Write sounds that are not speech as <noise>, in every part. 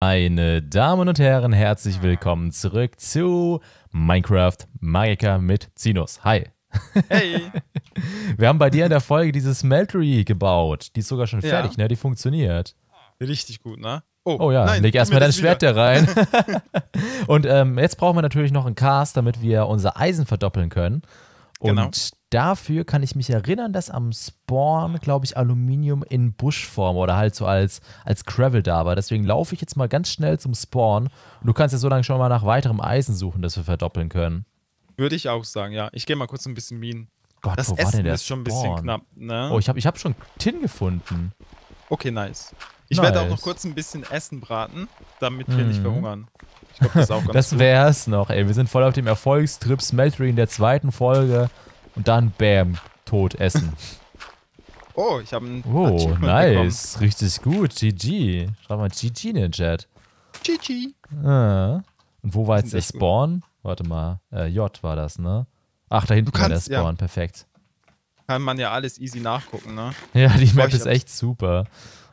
Meine Damen und Herren, herzlich willkommen zurück zu Minecraft Magica mit Zinus. Hi. Hey. <laughs> Wir haben bei dir in der Folge diese Smeltery gebaut. Die ist sogar schon fertig, ja. ne? Die funktioniert. Richtig gut, ne? Oh, oh ja, nein, leg erstmal dein Schwert da rein. <laughs> <laughs> und ähm, jetzt brauchen wir natürlich noch einen Cast, damit wir unser Eisen verdoppeln können. Genau. Und dafür kann ich mich erinnern, dass am Spawn, glaube ich, Aluminium in Buschform oder halt so als, als Gravel da war. Deswegen laufe ich jetzt mal ganz schnell zum Spawn. Und du kannst ja so lange schon mal nach weiterem Eisen suchen, das wir verdoppeln können. Würde ich auch sagen, ja. Ich gehe mal kurz ein bisschen Minen. Gott, das wo Essen war denn der ist schon ein bisschen knapp. Ne? Oh, ich habe ich hab schon Tin gefunden. Okay, nice. Ich nice. werde auch noch kurz ein bisschen Essen braten, damit wir mm. nicht mhm. verhungern. Ich glaube, das ist auch ganz Das wäre es noch, ey. Wir sind voll auf dem Erfolgstrip Smeltery in der zweiten Folge und dann bam, tot essen. <laughs> oh, ich habe einen. Oh, nice. Bekommen. Richtig gut. GG. Schreib mal GG in den Chat. GG. Ah. Und wo war jetzt der Spawn? Gut. Warte mal. Äh, J war das, ne? Ach, da hinten war der Spawn. Ja. Perfekt. Kann man ja alles easy nachgucken, ne? <laughs> Ja, die Map ist echt super.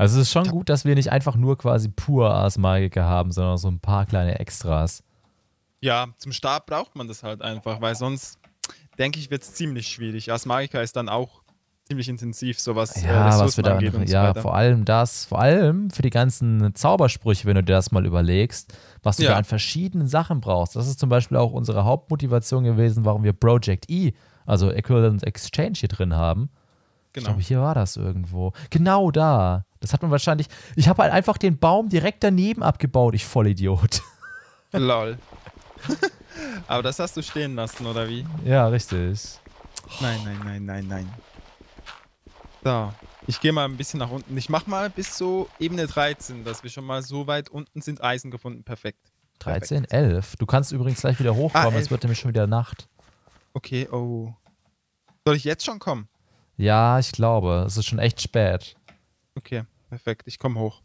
Also es ist schon gut, dass wir nicht einfach nur quasi pur Ars haben, sondern so ein paar kleine Extras. Ja, zum Start braucht man das halt einfach, weil sonst, denke ich, wird es ziemlich schwierig. Ars ist dann auch ziemlich intensiv, sowas äh, ja, äh, was wir dann, Ja, so vor allem das, vor allem für die ganzen Zaubersprüche, wenn du dir das mal überlegst, was du ja. da an verschiedenen Sachen brauchst. Das ist zum Beispiel auch unsere Hauptmotivation gewesen, warum wir Project E, also Equivalent Exchange hier drin haben. Genau. Ich glaube, hier war das irgendwo. Genau da. Das hat man wahrscheinlich. Ich habe halt einfach den Baum direkt daneben abgebaut, ich Vollidiot. <laughs> Lol. Aber das hast du stehen lassen, oder wie? Ja, richtig. Nein, nein, nein, nein, nein. So, ich gehe mal ein bisschen nach unten. Ich mach mal bis so Ebene 13, dass wir schon mal so weit unten sind. Eisen gefunden, perfekt. 13, perfekt. 11. Du kannst übrigens gleich wieder hochkommen, ah, es wird nämlich schon wieder Nacht. Okay, oh. Soll ich jetzt schon kommen? Ja, ich glaube. Es ist schon echt spät. Okay, perfekt. Ich komme hoch.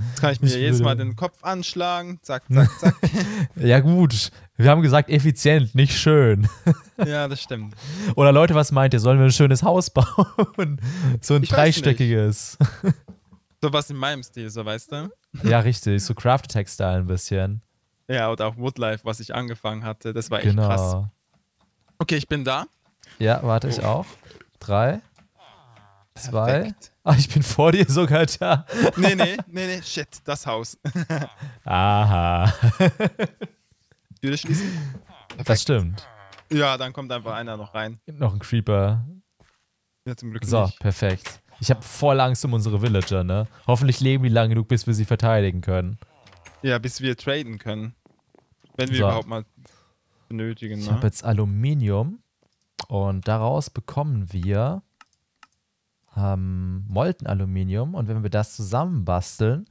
Jetzt kann ich <laughs> mir ich jedes Mal den Kopf anschlagen. Zack, zack, zack. <laughs> ja, gut. Wir haben gesagt, effizient, nicht schön. <laughs> ja, das stimmt. Oder Leute, was meint ihr? Sollen wir ein schönes Haus bauen? So ein ich dreistöckiges. so was in meinem Stil, so weißt du? ja, richtig. So Craft-Textile ein bisschen. Ja, und auch Woodlife, was ich angefangen hatte. Das war echt genau. krass. Okay, ich bin da. Ja, warte oh. ich auch. Drei, Zwei. Ah, ich bin vor dir sogar da. Nee, nee, nee, nee, shit, das Haus. Aha. Türe schließen. Perfekt. Das stimmt. Ja, dann kommt einfach einer noch rein. noch ein Creeper. Ja, zum Glück So, nicht. perfekt. Ich habe voll Angst um unsere Villager, ne? Hoffentlich leben die lang genug, bis wir sie verteidigen können. Ja, bis wir traden können. Wenn wir so. überhaupt mal benötigen. Ne? Ich habe jetzt Aluminium und daraus bekommen wir ähm, Moltenaluminium und wenn wir das zusammenbasteln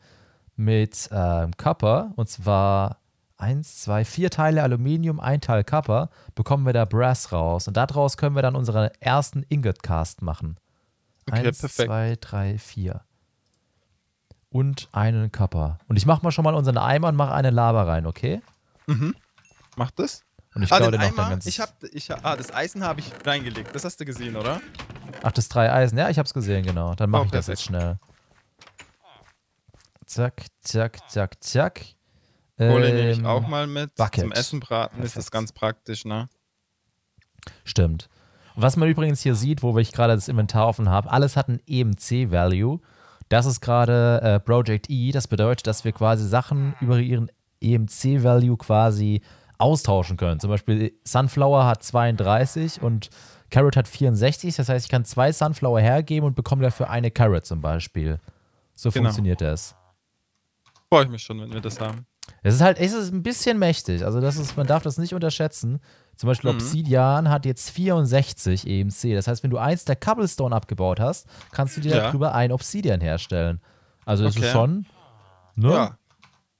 mit ähm, Copper, und zwar eins, zwei, vier Teile Aluminium, ein Teil Copper, bekommen wir da Brass raus. Und daraus können wir dann unseren ersten Ingot-Cast machen. Okay, eins, perfekt. zwei, drei, vier. Und einen Copper. Und ich mach mal schon mal unseren Eimer und mach eine Lava rein, okay? Mhm. Mach das? Und ich ah, glaube noch Eimer, dein ganzes... Ich hab, ich, ah, das Eisen habe ich reingelegt. Das hast du gesehen, oder? Ach, das drei Eisen. Ja, ich hab's gesehen, genau. Dann mache oh, ich das jetzt schnell. Zack, zack, zack, zack. Kohle ähm, nehme ich auch mal mit. Bucket. Zum Essen braten Perfekt. ist das ganz praktisch, ne? Stimmt. was man übrigens hier sieht, wo ich gerade das Inventar offen habe, alles hat ein EMC-Value. Das ist gerade äh, Project E. Das bedeutet, dass wir quasi Sachen über ihren EMC-Value quasi austauschen können. Zum Beispiel Sunflower hat 32 und Carrot hat 64, das heißt, ich kann zwei Sunflower hergeben und bekomme dafür eine Carrot zum Beispiel. So genau. funktioniert das. Freue ich mich schon, wenn wir das haben. Es ist halt, es ist ein bisschen mächtig. Also das ist, man darf das nicht unterschätzen. Zum Beispiel mhm. Obsidian hat jetzt 64 EMC. Das heißt, wenn du eins der Cobblestone abgebaut hast, kannst du dir ja. darüber ein Obsidian herstellen. Also okay. ist es schon. Ne? Ja.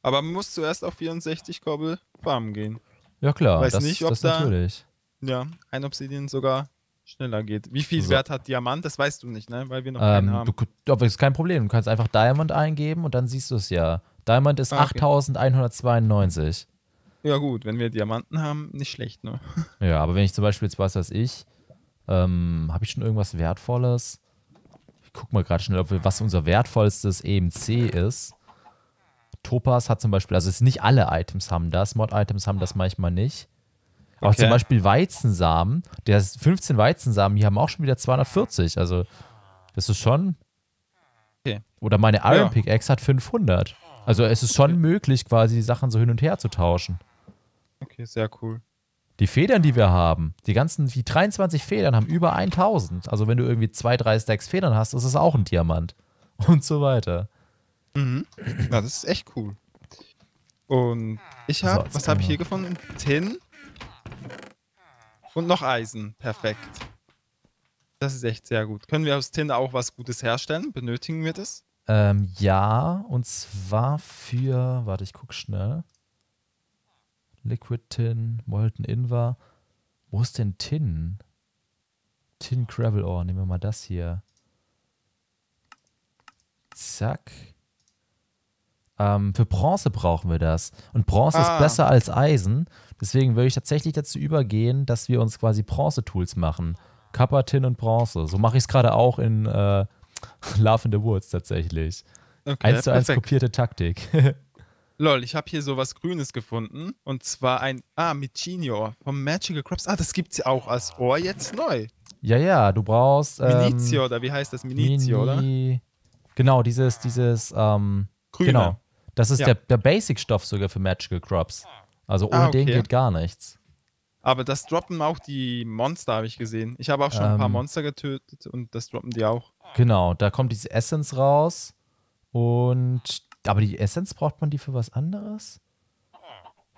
Aber man muss zuerst auf 64 Kobbel farmen gehen. Ja klar, weiß das, nicht, ob das da, natürlich. Ja, ein Obsidian sogar schneller geht. Wie viel so. Wert hat Diamant? Das weißt du nicht, ne? Weil wir noch ähm, haben. Du, aber das ist kein Problem. Du kannst einfach Diamond eingeben und dann siehst du es ja. Diamond ist ah, okay. 8192. Ja, gut, wenn wir Diamanten haben, nicht schlecht, ne? <laughs> Ja, aber wenn ich zum Beispiel jetzt weiß, was ich, ähm, habe ich schon irgendwas Wertvolles? Ich guck mal gerade schnell, ob wir, was unser wertvollstes EMC ist. Topaz hat zum Beispiel, also es nicht alle Items haben das, Mod-Items haben das manchmal nicht. Auch okay. zum Beispiel Weizensamen, der 15 Weizensamen, die haben auch schon wieder 240. Also, das ist schon. Okay. Oder meine Iron ja. Pickaxe hat 500. Also, es ist schon okay. möglich, quasi die Sachen so hin und her zu tauschen. Okay, sehr cool. Die Federn, die wir haben, die ganzen, die 23 Federn haben über 1000. Also, wenn du irgendwie zwei, drei Stacks Federn hast, ist es auch ein Diamant. <laughs> Und so weiter. Mhm. Ja, das ist echt cool. Und ich habe, so, also, was habe ich hier gefunden? Tin, und noch Eisen. Perfekt. Das ist echt sehr gut. Können wir aus Tinder auch was Gutes herstellen? Benötigen wir das? Ähm, ja, und zwar für, warte, ich guck schnell. Liquid Tin, Molten Invar. Wo ist denn Tin? Tin Gravel Ore, nehmen wir mal das hier. Zack. Ähm, für Bronze brauchen wir das. Und Bronze ah. ist besser als Eisen. Deswegen würde ich tatsächlich dazu übergehen, dass wir uns quasi Bronze-Tools machen. Copper, Tin und Bronze. So mache ich es gerade auch in äh, <laughs> Love in the Woods tatsächlich. Okay, eins zu eins kopierte Taktik. <laughs> Lol, ich habe hier sowas Grünes gefunden. Und zwar ein. Ah, Michinio vom Magical Crops. Ah, das gibt gibt's auch als Ohr jetzt neu. Ja, ja, du brauchst. Ähm, Minizio, oder wie heißt das? Minizio, Mini oder? Genau, dieses, dieses, ähm, Grüne. Genau. Das ist ja. der, der Basic-Stoff sogar für Magical Crops. Also ah, ohne ah, okay. den geht gar nichts. Aber das droppen auch die Monster, habe ich gesehen. Ich habe auch schon ähm, ein paar ähm. Monster getötet und das droppen die auch. Genau, da kommt diese Essence raus. Und. Aber die Essence braucht man die für was anderes?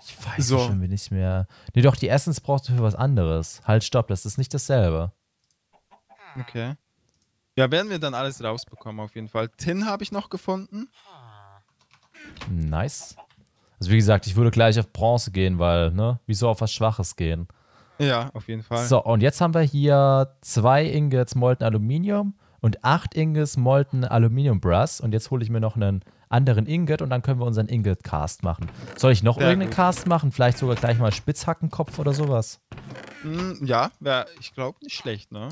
Ich weiß so. schon nicht mehr. Nee, doch, die Essence brauchst du für was anderes. Halt, stopp, das ist nicht dasselbe. Okay. Ja, werden wir dann alles rausbekommen, auf jeden Fall. Tin habe ich noch gefunden. Nice. Also wie gesagt, ich würde gleich auf Bronze gehen, weil, ne, wieso auf was Schwaches gehen? Ja, auf jeden Fall. So, und jetzt haben wir hier zwei Ingots Molten Aluminium und acht Ingots Molten Aluminium Brass. Und jetzt hole ich mir noch einen anderen Ingot und dann können wir unseren Ingot-Cast machen. Soll ich noch ja, irgendeinen gut. Cast machen? Vielleicht sogar gleich mal Spitzhackenkopf oder sowas? Hm, ja, wäre, ich glaube nicht schlecht, ne?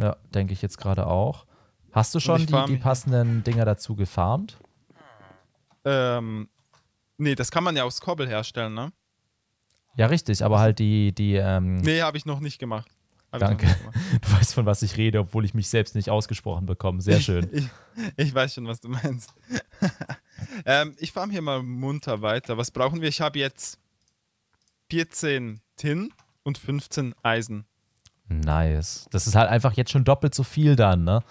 Ja, denke ich jetzt gerade auch. Hast du schon die, die passenden Dinger dazu gefarmt? Ähm, nee, das kann man ja aus Kobbel herstellen, ne? Ja, richtig, aber halt die. die ähm nee, habe ich noch nicht gemacht. Hab Danke. Nicht gemacht. <laughs> Du weißt, von was ich rede, obwohl ich mich selbst nicht ausgesprochen bekomme. Sehr schön. <laughs> ich, ich weiß schon, was du meinst. <laughs> ähm, ich fahre hier mal munter weiter. Was brauchen wir? Ich habe jetzt 14 Tin und 15 Eisen. Nice. Das ist halt einfach jetzt schon doppelt so viel dann, ne?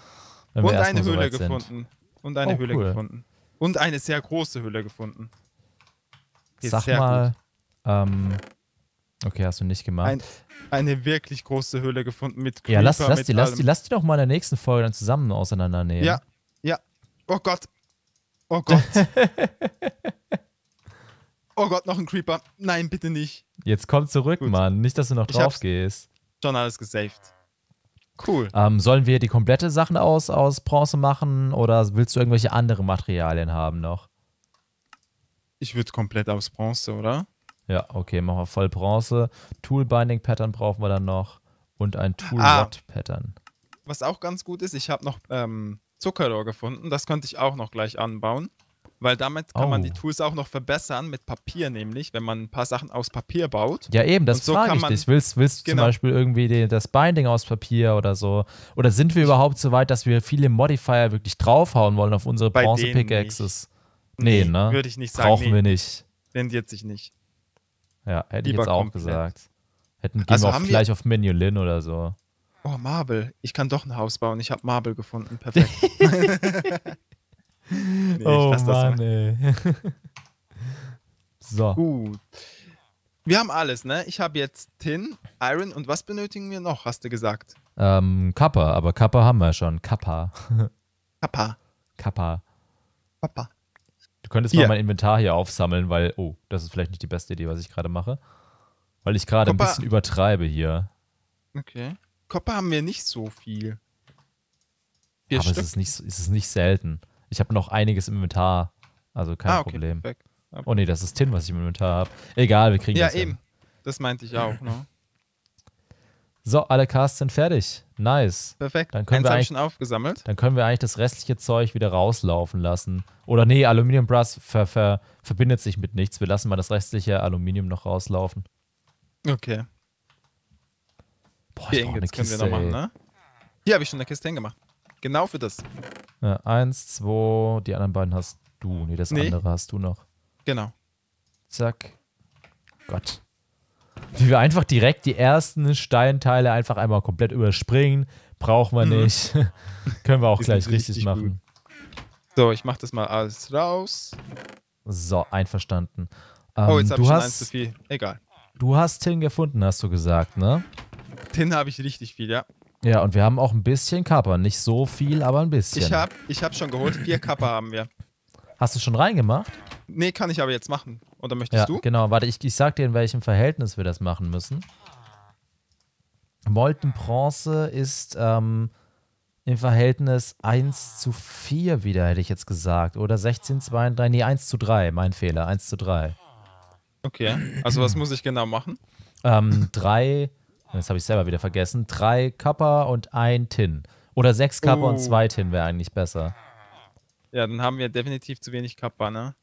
und eine Höhle so gefunden. Und eine oh, Höhle cool. gefunden. Und eine sehr große Hülle gefunden. Die Sag mal, ähm, okay, hast du nicht gemacht. Ein, eine wirklich große Hülle gefunden mit Creeper, Ja, lass, lass, die, lass, die, lass die doch mal in der nächsten Folge dann zusammen auseinandernehmen. Ja, ja. Oh Gott. Oh Gott. <laughs> oh Gott, noch ein Creeper. Nein, bitte nicht. Jetzt komm zurück, Gut. Mann. Nicht, dass du noch ich drauf gehst. Schon alles gesaved. Cool. Ähm, sollen wir die komplette Sachen aus, aus Bronze machen oder willst du irgendwelche anderen Materialien haben noch? Ich würde komplett aus Bronze, oder? Ja, okay, machen wir voll Bronze. Tool-Binding-Pattern brauchen wir dann noch und ein Tool-Rot-Pattern. Ah, was auch ganz gut ist, ich habe noch ähm, Zuckerrohr gefunden. Das könnte ich auch noch gleich anbauen weil damit kann oh. man die oh. Tools auch noch verbessern mit Papier, nämlich, wenn man ein paar Sachen aus Papier baut. Ja, eben, das so frage ich man, dich. Willst, willst du genau. zum Beispiel irgendwie die, das Binding aus Papier oder so? Oder sind wir überhaupt so weit, dass wir viele Modifier wirklich draufhauen wollen auf unsere Bronze-Pickaxes? Nee, nee, ne? Würde ich nicht sagen. Brauchen nee. wir nicht. Rendiert sich nicht. Ja, hätte Lieber ich jetzt auch komplett. gesagt. Hätten gehen also wir auf, gleich auf Menulin oder so. Oh, Marble. Ich kann doch ein Haus bauen. Ich habe Marble gefunden. Perfekt. <laughs> nee, oh Mann, ey. <laughs> so. Gut. Wir haben alles, ne? Ich habe jetzt Tin, Iron und was benötigen wir noch, hast du gesagt? Ähm, Kappa, aber Kappa haben wir schon. Kappa. <laughs> Kappa. Kappa. Kappa. Du könntest hier. mal mein Inventar hier aufsammeln, weil, oh, das ist vielleicht nicht die beste Idee, was ich gerade mache. Weil ich gerade ein bisschen übertreibe hier. Okay. Kappa haben wir nicht so viel. Vier Aber Stück. es ist es ist nicht selten. Ich habe noch einiges im Inventar. Also kein ah, okay, Problem. Perfekt. Oh nee, das ist Tin, was ich im Inventar habe. Egal, wir kriegen ja, das. Ja, eben. Hin. Das meinte ich auch, ne? <laughs> So, alle Casts sind fertig. Nice. Perfekt. Dann können Eins wir schon aufgesammelt. Dann können wir eigentlich das restliche Zeug wieder rauslaufen lassen. Oder nee, Aluminium Brass ver ver verbindet sich mit nichts. Wir lassen mal das restliche Aluminium noch rauslaufen. Okay. Boah, ich brauche eine Kiste, können wir noch machen, ne? Hier habe ich schon eine Kiste hingemacht. Genau für das. Äh, eins, zwei, die anderen beiden hast du. Nee, das nee. andere hast du noch. Genau. Zack. Gott. Wie wir einfach direkt die ersten Steinteile einfach einmal komplett überspringen. Brauchen wir mhm. nicht. <laughs> Können wir auch gleich richtig, richtig, machen. So, ich mach das mal alles raus. So, einverstanden. Ähm, oh, jetzt ähm, hab du ich hast, eins zu viel. Egal. Du hast Tin gefunden, hast du gesagt, ne? Tin habe ich richtig viel, ja. Ja, und wir haben auch ein bisschen Kappa. Nicht so viel, aber ein bisschen. Ich hab, ich hab schon geholt. Vier Kappa haben wir. Hast du schon reingemacht? Nee, kann ich aber jetzt machen. Oder möchtest ja, du? Genau, warte, ich, ich sag dir, in welchem Verhältnis wir das machen müssen. Molten Bronze ist ähm, im Verhältnis 1 zu 4 wieder, hätte ich jetzt gesagt. Oder 16, 2, 3. Nee, 1 zu 3, mein Fehler. 1 zu 3. Okay, also was muss ich genau machen? Ähm, drei das habe ich selber wieder vergessen. Drei Kappa und ein Tin. Oder sechs Kappa uh. und zwei oh. Tin wäre eigentlich besser. Ja, dann haben wir definitiv zu wenig Kappa, ne?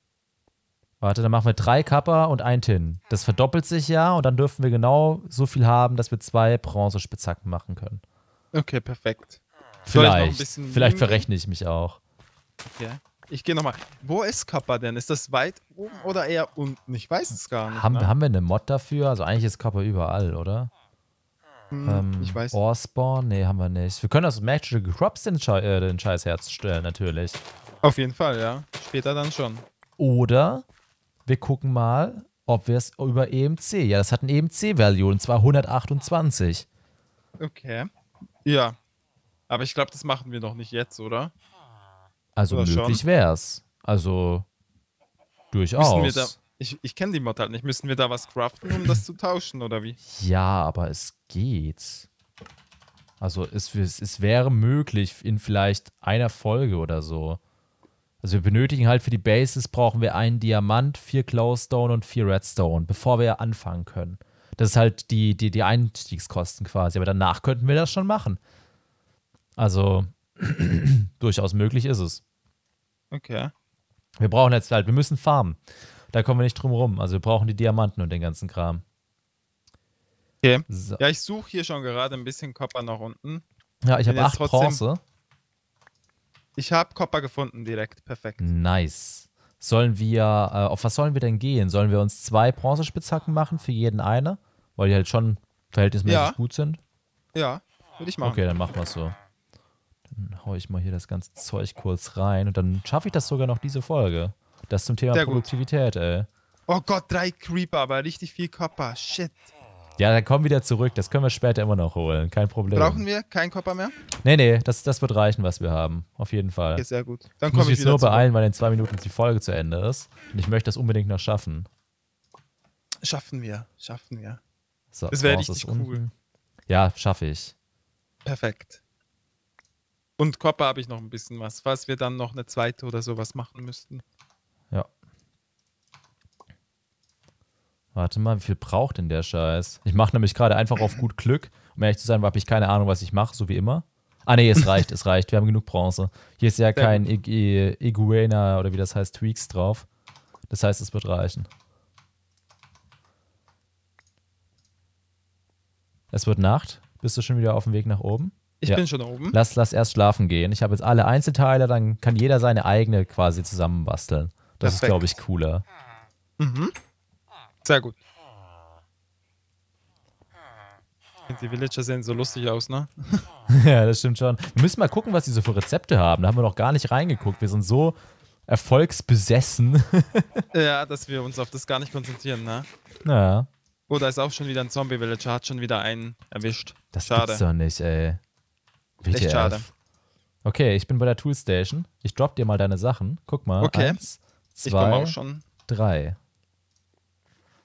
Warte, dann machen wir drei Kappa und ein Tin. Das verdoppelt sich ja und dann dürfen wir genau so viel haben, dass wir zwei Bronzespitzhacken machen können. Okay, perfekt. Vielleicht. Vielleicht verrechne ich mich auch. Okay. Ich gehe nochmal. Wo ist Kappa denn? Ist das weit oben oder eher unten? Ich weiß es gar nicht. Haben, ne? haben wir eine Mod dafür? Also eigentlich ist Kappa überall, oder? Hm, ähm, ich weiß. Orspawn? Nee, haben wir nicht. Wir können aus Magical Crops den, Schei äh, den Scheiß herstellen, natürlich. Auf jeden Fall, ja. Später dann schon. Oder wir gucken mal, ob wir es über EMC. Ja, das hat ein EMC-Value und zwar 128. Okay. Ja. Aber ich glaube, das machen wir noch nicht jetzt, oder? Also oder möglich wäre es. Also durchaus. Müssen wir, da, ich, ich kenne die Mod halt nicht. Müssen wir da was craften, um das zu tauschen, oder wie? Ja, aber es geht. Also es, es, es wäre möglich in vielleicht einer Folge oder so. Also wir benötigen halt für die Bases brauchen wir einen Diamant, vier Glowstone und vier Redstone, bevor wir anfangen können. Das ist halt die, die, die Einstiegskosten quasi. Aber danach könnten wir das schon machen. Also <clears throat> durchaus möglich ist es. Okay. Wir brauchen jetzt halt, wir müssen farmen da kommen wir nicht drum rum. Also wir brauchen die Diamanten und den ganzen Kram. Okay. So. Ja, ich suche hier schon gerade ein bisschen Kopper nach unten. Ja, ich habe acht trotzdem... Bronze. Ich habe Kopper gefunden direkt. Perfekt. Nice. Sollen wir, äh, auf was sollen wir denn gehen? Sollen wir uns zwei Bronzespitzhacken machen für jeden eine? Weil die halt schon verhältnismäßig ja. gut sind? Ja, würde ich machen. Okay, dann machen wir es so. Dann haue ich mal hier das ganze Zeug kurz rein und dann schaffe ich das sogar noch diese Folge. Das zum Thema Sehr Produktivität, gut. ey. Oh Gott, drei Creeper, aber richtig viel Copper. Shit. Ja, dann komm wieder zurück. Das können wir später immer noch holen. Kein Problem. Brauchen wir keinen Copper mehr? Nee, nee, das, das wird reichen, was wir haben. Auf jeden Fall. Okay, sehr gut. Dann komme ich, komm muss ich jetzt nur zurück. beeilen, weil in zwei Minuten die Folge zu Ende ist. Und ich möchte das unbedingt noch schaffen. Schaffen wir. Schaffen wir. So, das wäre richtig cool. Unten. Ja, schaffe ich. Perfekt. Und Copper habe ich noch ein bisschen was, falls wir dann noch eine zweite oder sowas machen müssten. Warte mal, wie viel braucht denn der Scheiß? Ich mache nämlich gerade einfach auf gut Glück. Um ehrlich zu sein, habe ich keine Ahnung, was ich mache, so wie immer. Ah nee, es reicht, es reicht. Wir haben genug Bronze. Hier ist ja kein I Iguana oder wie das heißt, Tweaks drauf. Das heißt, es wird reichen. Es wird Nacht. Bist du schon wieder auf dem Weg nach oben? Ich ja. bin schon oben. Lass, lass erst schlafen gehen. Ich habe jetzt alle Einzelteile, dann kann jeder seine eigene quasi zusammenbasteln. Das Perfekt. ist, glaube ich, cooler. Mhm. Sehr gut. Die Villager sehen so lustig aus, ne? <laughs> ja, das stimmt schon. Wir müssen mal gucken, was die so für Rezepte haben. Da haben wir noch gar nicht reingeguckt. Wir sind so erfolgsbesessen. <laughs> ja, dass wir uns auf das gar nicht konzentrieren, ne? Naja. Oh, da ist auch schon wieder ein Zombie-Villager, hat schon wieder einen erwischt. Das schade. gibt's doch nicht, ey. WTF. Echt schade. Okay, ich bin bei der Toolstation. Ich drop dir mal deine Sachen. Guck mal. Okay. Eins, zwei, ich komme auch schon. Drei.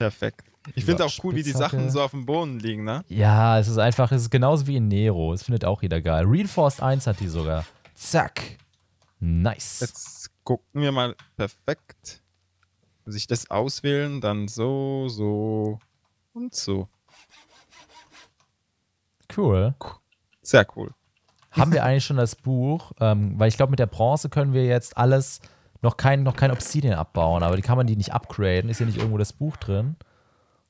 Perfekt. Ich finde auch cool, wie die Sachen so auf dem Boden liegen, ne? Ja, es ist einfach, es ist genauso wie in Nero. Es findet auch jeder geil. Reinforced 1 hat die sogar. Zack. Nice. Jetzt gucken wir mal perfekt. Sich das auswählen, dann so, so und so. Cool. Sehr cool. Haben wir eigentlich schon das Buch? Ähm, weil ich glaube, mit der Bronze können wir jetzt alles noch kein, noch kein Obsidian abbauen, aber die kann man die nicht upgraden. Ist hier nicht irgendwo das Buch drin?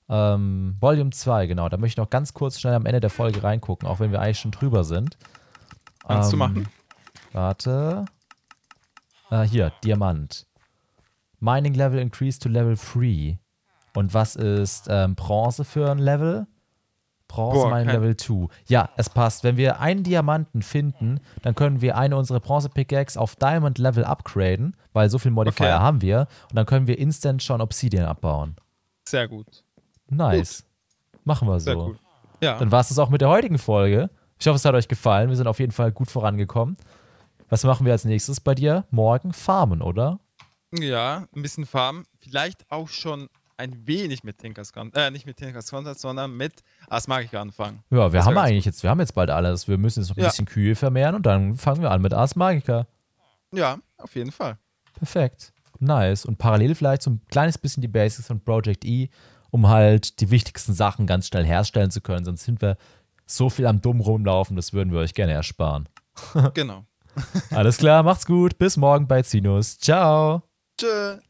Ähm, Volume 2, genau. Da möchte ich noch ganz kurz schnell am Ende der Folge reingucken, auch wenn wir eigentlich schon drüber sind. Kannst ähm, du machen. Warte. Äh, hier, Diamant. Mining Level increased to Level 3. Und was ist ähm, Bronze für ein Level? Bronze Boah, Mine Level 2. Ja, es passt. Wenn wir einen Diamanten finden, dann können wir eine unserer Bronze Pickaxe auf Diamond Level upgraden, weil so viel Modifier okay. haben wir. Und dann können wir instant schon Obsidian abbauen. Sehr gut. Nice. Gut. Machen wir so. Sehr gut. Ja. Dann war es das auch mit der heutigen Folge. Ich hoffe, es hat euch gefallen. Wir sind auf jeden Fall gut vorangekommen. Was machen wir als nächstes bei dir? Morgen farmen, oder? Ja, ein bisschen farmen. Vielleicht auch schon ein wenig mit Tinkers Content, äh, nicht mit Tinkers Content, sondern mit Asmagica anfangen. Ja, wir das haben eigentlich gut. jetzt, wir haben jetzt bald alles. Wir müssen jetzt noch ein ja. bisschen Kühe vermehren und dann fangen wir an mit Asmagica. Ja, auf jeden Fall. Perfekt. Nice. Und parallel vielleicht so ein kleines bisschen die Basics von Project E, um halt die wichtigsten Sachen ganz schnell herstellen zu können. Sonst sind wir so viel am Dumm rumlaufen, das würden wir euch gerne ersparen. genau. <laughs> Alles klar, macht's gut. Bis morgen bei Zinus. Ciao. Tschö.